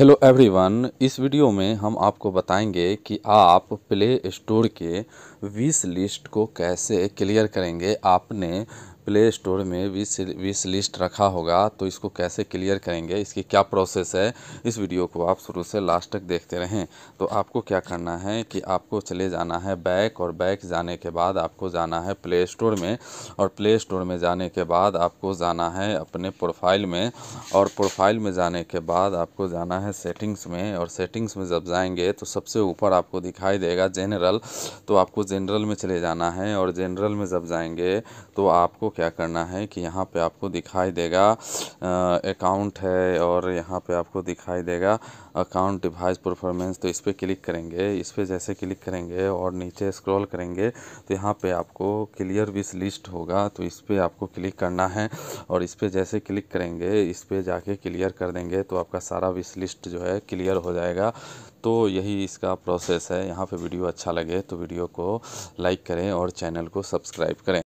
hello everyone इस video में हम आपको बताएंगे कि आप प्ले स्टोर के विश लिस्ट को कैसे क्लियर करेंगे आपने प्ले स्टोर में विश विश लिस्ट रखा होगा तो इसको कैसे क्लियर करेंगे इसकी क्या प्रोसेस है इस वीडियो को आप शुरू से लास्ट तक देखते रहें तो आपको क्या करना है कि आपको चले जाना है बैक और बैक जाने के बाद आपको जाना है प्ले स्टोर में और प्ले स्टोर में जाने के बाद आपको जाना है अपने प्रोफाइल में और प्रोफाइल में जाने के बाद आपको जाना है सेटिंग्स में और सेटिंग्स में जब जाएंगे तो सबसे ऊपर आपको दिखाई देगा जनरल तो आपको जनरल में चले जाना है और जनरल में जब जाएंगे तो आपको क्या करना है कि यहाँ पे आपको दिखाई देगा अकाउंट है और यहाँ पे आपको दिखाई देगा अकाउंट डिवाइस परफॉर्मेंस तो इस पर क्लिक करेंगे इस पर जैसे क्लिक करेंगे और नीचे स्क्रॉल करेंगे तो यहाँ पे आपको क्लियर विश लिस्ट होगा तो इस पर आपको क्लिक करना है और इस पर जैसे क्लिक करेंगे इस पर जाके क्लियर कर देंगे तो आपका सारा विश लिस्ट जो है क्लियर हो जाएगा तो यही इसका प्रोसेस है यहाँ पे वीडियो अच्छा लगे तो वीडियो को लाइक करें और चैनल को सब्सक्राइब करें